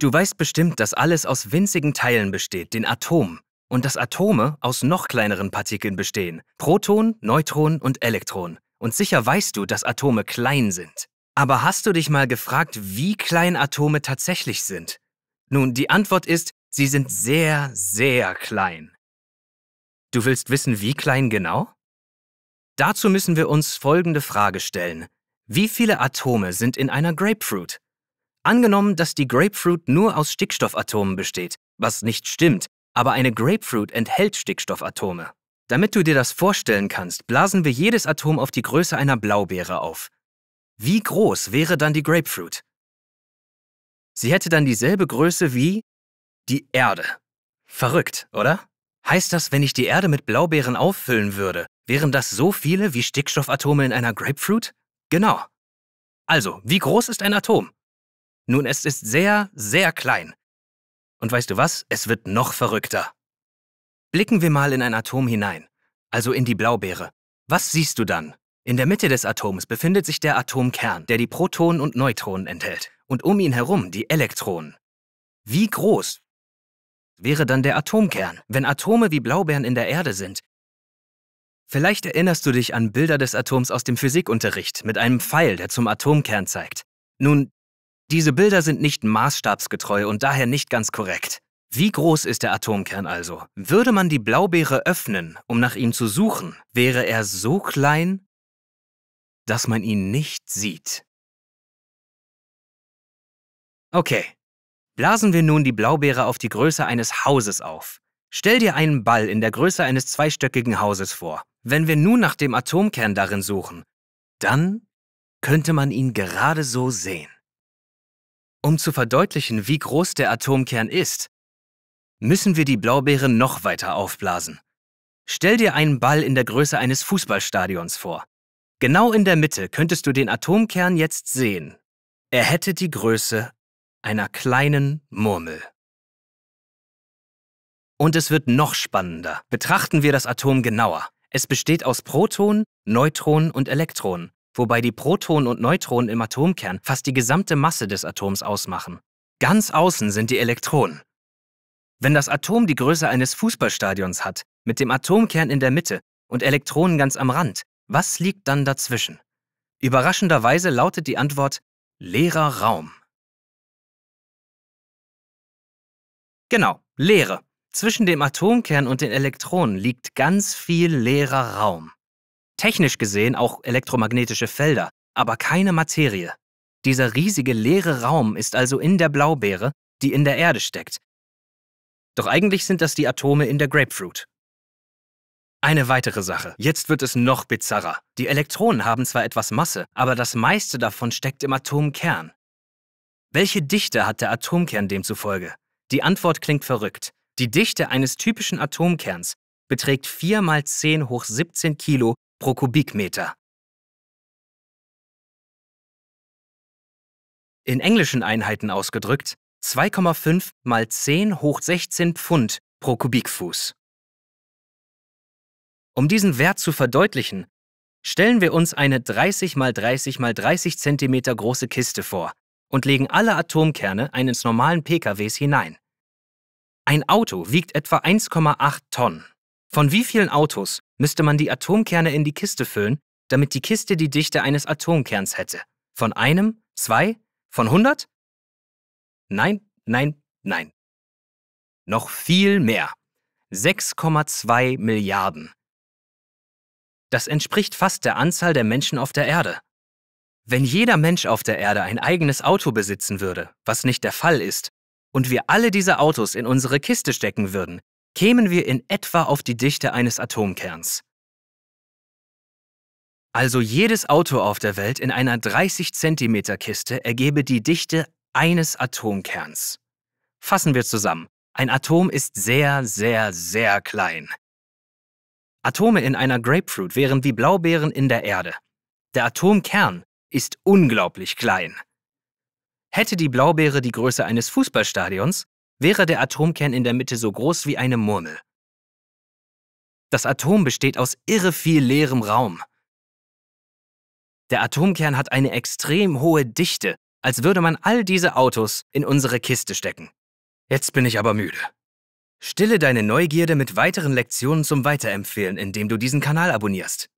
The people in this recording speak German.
Du weißt bestimmt, dass alles aus winzigen Teilen besteht, den Atomen, und dass Atome aus noch kleineren Partikeln bestehen, Proton, Neutron und Elektron. Und sicher weißt du, dass Atome klein sind. Aber hast du dich mal gefragt, wie klein Atome tatsächlich sind? Nun, die Antwort ist, sie sind sehr, sehr klein. Du willst wissen, wie klein genau? Dazu müssen wir uns folgende Frage stellen. Wie viele Atome sind in einer Grapefruit? Angenommen, dass die Grapefruit nur aus Stickstoffatomen besteht, was nicht stimmt, aber eine Grapefruit enthält Stickstoffatome. Damit du dir das vorstellen kannst, blasen wir jedes Atom auf die Größe einer Blaubeere auf. Wie groß wäre dann die Grapefruit? Sie hätte dann dieselbe Größe wie die Erde. Verrückt, oder? Heißt das, wenn ich die Erde mit Blaubeeren auffüllen würde, wären das so viele wie Stickstoffatome in einer Grapefruit? Genau. Also, wie groß ist ein Atom? Nun, es ist sehr, sehr klein. Und weißt du was? Es wird noch verrückter. Blicken wir mal in ein Atom hinein, also in die Blaubeere. Was siehst du dann? In der Mitte des Atoms befindet sich der Atomkern, der die Protonen und Neutronen enthält, und um ihn herum die Elektronen. Wie groß wäre dann der Atomkern, wenn Atome wie Blaubeeren in der Erde sind? Vielleicht erinnerst du dich an Bilder des Atoms aus dem Physikunterricht mit einem Pfeil, der zum Atomkern zeigt. Nun, diese Bilder sind nicht maßstabsgetreu und daher nicht ganz korrekt. Wie groß ist der Atomkern also? Würde man die Blaubeere öffnen, um nach ihm zu suchen, wäre er so klein, dass man ihn nicht sieht. Okay, blasen wir nun die Blaubeere auf die Größe eines Hauses auf. Stell dir einen Ball in der Größe eines zweistöckigen Hauses vor. Wenn wir nun nach dem Atomkern darin suchen, dann könnte man ihn gerade so sehen. Um zu verdeutlichen, wie groß der Atomkern ist, müssen wir die Blaubeere noch weiter aufblasen. Stell dir einen Ball in der Größe eines Fußballstadions vor. Genau in der Mitte könntest du den Atomkern jetzt sehen. Er hätte die Größe einer kleinen Murmel. Und es wird noch spannender. Betrachten wir das Atom genauer. Es besteht aus Protonen, Neutronen und Elektronen wobei die Protonen und Neutronen im Atomkern fast die gesamte Masse des Atoms ausmachen. Ganz außen sind die Elektronen. Wenn das Atom die Größe eines Fußballstadions hat, mit dem Atomkern in der Mitte und Elektronen ganz am Rand, was liegt dann dazwischen? Überraschenderweise lautet die Antwort leerer Raum. Genau, Leere. Zwischen dem Atomkern und den Elektronen liegt ganz viel leerer Raum. Technisch gesehen auch elektromagnetische Felder, aber keine Materie. Dieser riesige leere Raum ist also in der Blaubeere, die in der Erde steckt. Doch eigentlich sind das die Atome in der Grapefruit. Eine weitere Sache. Jetzt wird es noch bizarrer. Die Elektronen haben zwar etwas Masse, aber das meiste davon steckt im Atomkern. Welche Dichte hat der Atomkern demzufolge? Die Antwort klingt verrückt. Die Dichte eines typischen Atomkerns beträgt 4 mal 10 hoch 17 Kilo pro Kubikmeter. In englischen Einheiten ausgedrückt 2,5 mal 10 hoch 16 Pfund pro Kubikfuß. Um diesen Wert zu verdeutlichen, stellen wir uns eine 30 mal 30 mal 30 cm große Kiste vor und legen alle Atomkerne eines normalen PKWs hinein. Ein Auto wiegt etwa 1,8 Tonnen. Von wie vielen Autos müsste man die Atomkerne in die Kiste füllen, damit die Kiste die Dichte eines Atomkerns hätte. Von einem? Zwei? Von hundert? Nein, nein, nein. Noch viel mehr. 6,2 Milliarden. Das entspricht fast der Anzahl der Menschen auf der Erde. Wenn jeder Mensch auf der Erde ein eigenes Auto besitzen würde, was nicht der Fall ist, und wir alle diese Autos in unsere Kiste stecken würden, kämen wir in etwa auf die Dichte eines Atomkerns. Also jedes Auto auf der Welt in einer 30 cm Kiste ergebe die Dichte eines Atomkerns. Fassen wir zusammen. Ein Atom ist sehr, sehr, sehr klein. Atome in einer Grapefruit wären wie Blaubeeren in der Erde. Der Atomkern ist unglaublich klein. Hätte die Blaubeere die Größe eines Fußballstadions, wäre der Atomkern in der Mitte so groß wie eine Murmel. Das Atom besteht aus irre viel leerem Raum. Der Atomkern hat eine extrem hohe Dichte, als würde man all diese Autos in unsere Kiste stecken. Jetzt bin ich aber müde. Stille deine Neugierde mit weiteren Lektionen zum Weiterempfehlen, indem du diesen Kanal abonnierst.